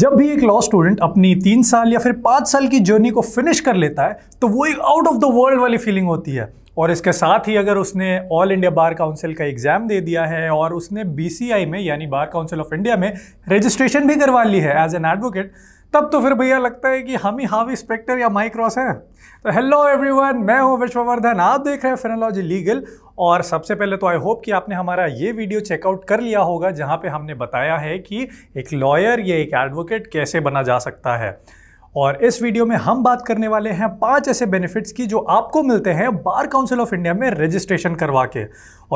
जब भी एक लॉ स्टूडेंट अपनी तीन साल या फिर पाँच साल की जर्नी को फिनिश कर लेता है तो वो एक आउट ऑफ द वर्ल्ड वाली फीलिंग होती है और इसके साथ ही अगर उसने ऑल इंडिया बार काउंसिल का एग्ज़ाम दे दिया है और उसने बीसीआई में यानी बार काउंसिल ऑफ इंडिया में रजिस्ट्रेशन भी करवा ली है एज एन एडवोकेट तब तो फिर भैया लगता है कि हम ही हावी स्पेक्टर या माइक्रॉस है तो हेलो एवरीवन मैं हूं विश्ववर्धन आप देख रहे हैं फेनोलॉजी लीगल और सबसे पहले तो आई होप कि आपने हमारा ये वीडियो चेकआउट कर लिया होगा जहां पे हमने बताया है कि एक लॉयर या एक एडवोकेट कैसे बना जा सकता है और इस वीडियो में हम बात करने वाले हैं पांच ऐसे बेनिफिट्स की जो आपको मिलते हैं बार काउंसिल ऑफ इंडिया में रजिस्ट्रेशन करवा के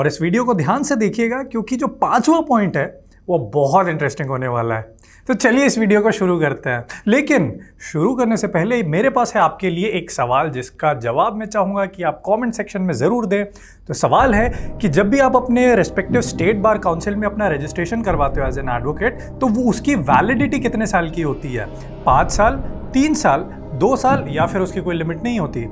और इस वीडियो को ध्यान से देखिएगा क्योंकि जो पांचवा पॉइंट है वो बहुत इंटरेस्टिंग होने वाला है तो चलिए इस वीडियो को शुरू करते हैं लेकिन शुरू करने से पहले मेरे पास है आपके लिए एक सवाल जिसका जवाब मैं चाहूँगा कि आप कमेंट सेक्शन में ज़रूर दें तो सवाल है कि जब भी आप अपने रेस्पेक्टिव स्टेट बार काउंसिल में अपना रजिस्ट्रेशन करवाते हो एज एन एडवोकेट तो वो उसकी वैलिडिटी कितने साल की होती है पाँच साल तीन साल दो साल या फिर उसकी कोई लिमिट नहीं होती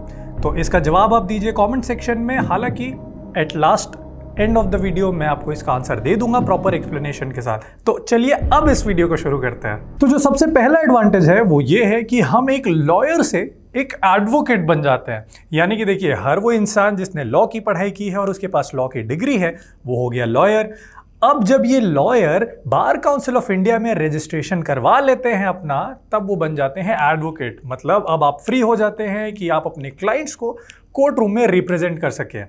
तो इसका जवाब आप दीजिए कमेंट सेक्शन में हालांकि at last end of the video मैं आपको इसका आंसर दे दूंगा प्रॉपर एक्सप्लेनेशन के साथ तो चलिए अब इस वीडियो को शुरू करते हैं तो जो सबसे पहला एडवांटेज है वो ये है कि हम एक लॉयर से एक एडवोकेट बन जाते हैं यानी कि देखिए हर वो इंसान जिसने लॉ की पढ़ाई की है और उसके पास लॉ की डिग्री है वो हो गया लॉयर अब जब ये lawyer bar council of India में रजिस्ट्रेशन करवा लेते हैं अपना तब वो बन जाते हैं एडवोकेट मतलब अब आप फ्री हो जाते हैं कि आप अपने क्लाइंट्स को कोर्ट रूम में रिप्रेजेंट कर सकें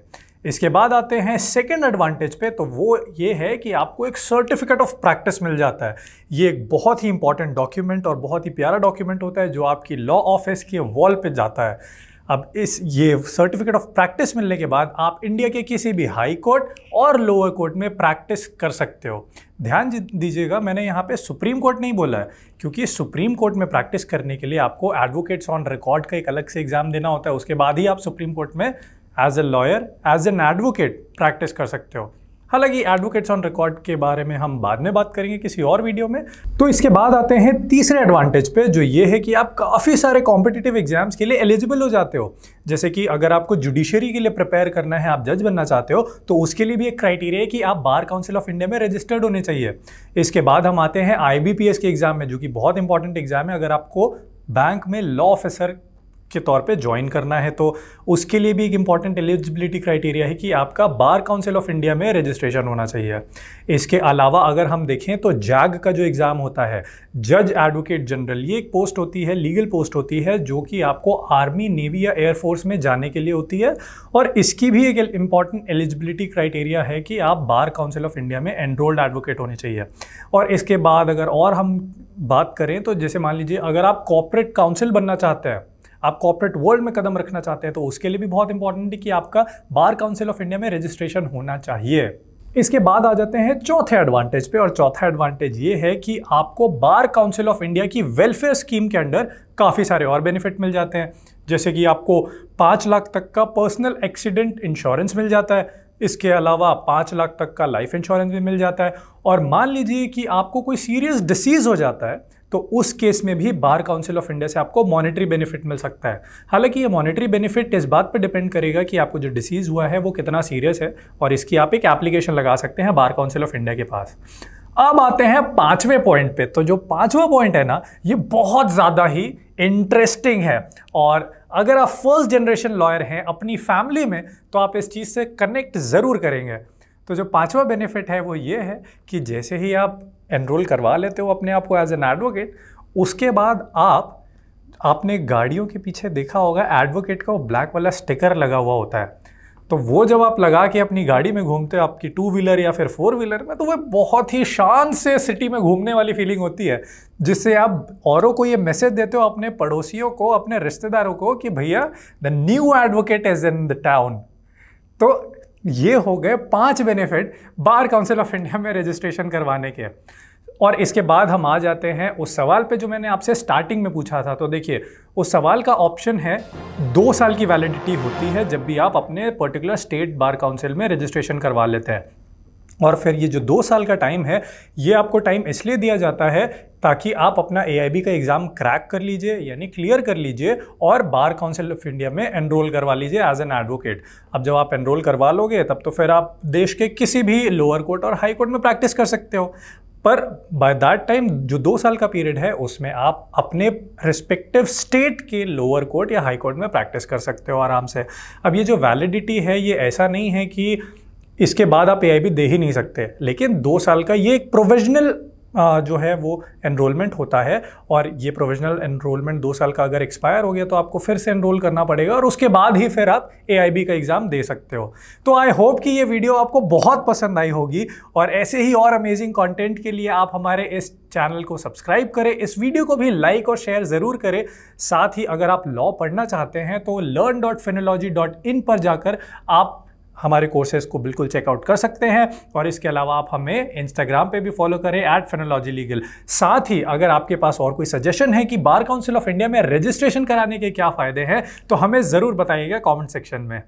इसके बाद आते हैं सेकेंड एडवांटेज पे तो वो ये है कि आपको एक सर्टिफिकेट ऑफ प्रैक्टिस मिल जाता है ये एक बहुत ही इंपॉर्टेंट डॉक्यूमेंट और बहुत ही प्यारा डॉक्यूमेंट होता है जो आपकी लॉ ऑफिस के वॉल पे जाता है अब इस ये सर्टिफिकेट ऑफ प्रैक्टिस मिलने के बाद आप इंडिया के किसी भी हाई कोर्ट और लोअर कोर्ट में प्रैक्टिस कर सकते हो ध्यान दीजिएगा मैंने यहाँ पे सुप्रीम कोर्ट नहीं बोला है क्योंकि सुप्रीम कोर्ट में प्रैक्टिस करने के लिए आपको एडवोकेट्स ऑन रिकॉर्ड का एक अलग से एग्ज़ाम देना होता है उसके बाद ही आप सुप्रीम कोर्ट में as a lawyer as an advocate practice कर सकते हो हालांकि एडवोकेट्स ऑन रिकॉर्ड के बारे में हम बाद में बात करेंगे किसी और वीडियो में तो इसके बाद आते हैं तीसरे एडवांटेज पे जो ये है कि आप काफ़ी सारे कॉम्पिटिटिव एग्जाम्स के लिए एलिजिबल हो जाते हो जैसे कि अगर आपको जुडिशरी के लिए प्रिपेयर करना है आप जज बनना चाहते हो तो उसके लिए भी एक क्राइटेरिया है कि आप बार काउंसिल ऑफ इंडिया में रजिस्टर्ड होने चाहिए इसके बाद हम आते हैं आई के एग्ज़ाम में जो कि बहुत इंपॉर्टेंट एग्जाम है अगर आपको बैंक में लॉ ऑफिसर के तौर पे ज्वाइन करना है तो उसके लिए भी एक इम्पॉर्टेंट एलिजिबिलिटी क्राइटेरिया है कि आपका बार काउंसिल ऑफ इंडिया में रजिस्ट्रेशन होना चाहिए इसके अलावा अगर हम देखें तो जैग का जो एग्ज़ाम होता है जज एडवोकेट जनरल ये एक पोस्ट होती है लीगल पोस्ट होती है जो कि आपको आर्मी नेवी या एयरफोर्स में जाने के लिए होती है और इसकी भी एक इम्पॉर्टेंट एलिजिबिलिटी क्राइटेरिया है कि आप बार काउंसिल ऑफ इंडिया में एनरोल्ड एडवोकेट होने चाहिए और इसके बाद अगर और हम बात करें तो जैसे मान लीजिए अगर आप कॉपरेट काउंसिल बनना चाहते हैं आप कॉपरेट वर्ल्ड में कदम रखना चाहते हैं तो उसके लिए भी बहुत इंपॉर्टेंट है कि आपका बार काउंसिल ऑफ इंडिया में रजिस्ट्रेशन होना चाहिए इसके बाद आ जाते हैं चौथे एडवांटेज पे और चौथा एडवांटेज ये है कि आपको बार काउंसिल ऑफ इंडिया की वेलफेयर स्कीम के अंडर काफ़ी सारे और बेनिफिट मिल जाते हैं जैसे कि आपको पाँच लाख तक का पर्सनल एक्सीडेंट इंश्योरेंस मिल जाता है इसके अलावा पाँच लाख तक का लाइफ इंश्योरेंस भी मिल जाता है और मान लीजिए कि आपको कोई सीरियस डिसीज़ हो जाता है तो उस केस में भी बार काउंसिल ऑफ इंडिया से आपको मॉनेटरी बेनिफिट मिल सकता है हालांकि ये मॉनेटरी बेनिफिट इस बात पर डिपेंड करेगा कि आपको जो डिसीज़ हुआ है वो कितना सीरियस है और इसकी आप एक एप्लीकेशन लगा सकते हैं बार काउंसिल ऑफ इंडिया के पास अब आते हैं पांचवें पॉइंट पे तो जो पांचवा पॉइंट है ना ये बहुत ज़्यादा ही इंटरेस्टिंग है और अगर आप फर्स्ट जनरेशन लॉयर हैं अपनी फैमिली में तो आप इस चीज़ से कनेक्ट ज़रूर करेंगे तो जो पांचवा बेनिफिट है वो ये है कि जैसे ही आप एनरोल करवा लेते हो अपने आप को एज एन एडवोकेट उसके बाद आप आपने गाड़ियों के पीछे देखा होगा एडवोकेट का वो ब्लैक वाला स्टिकर लगा हुआ होता है तो वो जब आप लगा के अपनी गाड़ी में घूमते हो आपकी टू व्हीलर या फिर फोर व्हीलर में तो वह बहुत ही शान से सिटी में घूमने वाली फीलिंग होती है जिससे आप औरों को ये मैसेज देते हो अपने पड़ोसियों को अपने रिश्तेदारों को कि भैया the new advocate is in the town तो ये हो गए पांच benefit bar council of India में रजिस्ट्रेशन करवाने के और इसके बाद हम आ जाते हैं उस सवाल पे जो मैंने आपसे स्टार्टिंग में पूछा था तो देखिए उस सवाल का ऑप्शन है दो साल की वैलिडिटी होती है जब भी आप अपने पर्टिकुलर स्टेट बार काउंसिल में रजिस्ट्रेशन करवा लेते हैं और फिर ये जो दो साल का टाइम है ये आपको टाइम इसलिए दिया जाता है ताकि आप अपना ए का एग्ज़ाम क्रैक कर लीजिए यानी क्लियर कर लीजिए और बार काउंसिल ऑफ इंडिया में एनरोल करवा लीजिए एज एन एडवोकेट अब जब आप एनरोल करवा लोगे तब तो फिर आप देश के किसी भी लोअर कोर्ट और हाई कोर्ट में प्रैक्टिस कर सकते हो पर बाय दैट टाइम जो दो साल का पीरियड है उसमें आप अपने रिस्पेक्टिव स्टेट के लोअर कोर्ट या हाई कोर्ट में प्रैक्टिस कर सकते हो आराम से अब ये जो वैलिडिटी है ये ऐसा नहीं है कि इसके बाद आप ए दे ही नहीं सकते लेकिन दो साल का ये एक प्रोविजनल जो है वो एनरोलमेंट होता है और ये प्रोविजनल एनरोलमेंट दो साल का अगर एक्सपायर हो गया तो आपको फिर से एनरोल करना पड़ेगा और उसके बाद ही फिर आप ए का एग्ज़ाम दे सकते हो तो आई होप कि ये वीडियो आपको बहुत पसंद आई होगी और ऐसे ही और अमेजिंग कॉन्टेंट के लिए आप हमारे इस चैनल को सब्सक्राइब करें इस वीडियो को भी लाइक और शेयर ज़रूर करें साथ ही अगर आप लॉ पढ़ना चाहते हैं तो लर्न पर जाकर आप हमारे कोर्सेज को बिल्कुल चेकआउट कर सकते हैं और इसके अलावा आप हमें इंस्टाग्राम पे भी फॉलो करें एट फेनोलॉजी लीगल साथ ही अगर आपके पास और कोई सजेशन है कि बार काउंसिल ऑफ इंडिया में रजिस्ट्रेशन कराने के क्या फ़ायदे हैं तो हमें ज़रूर बताइएगा कॉमेंट सेक्शन में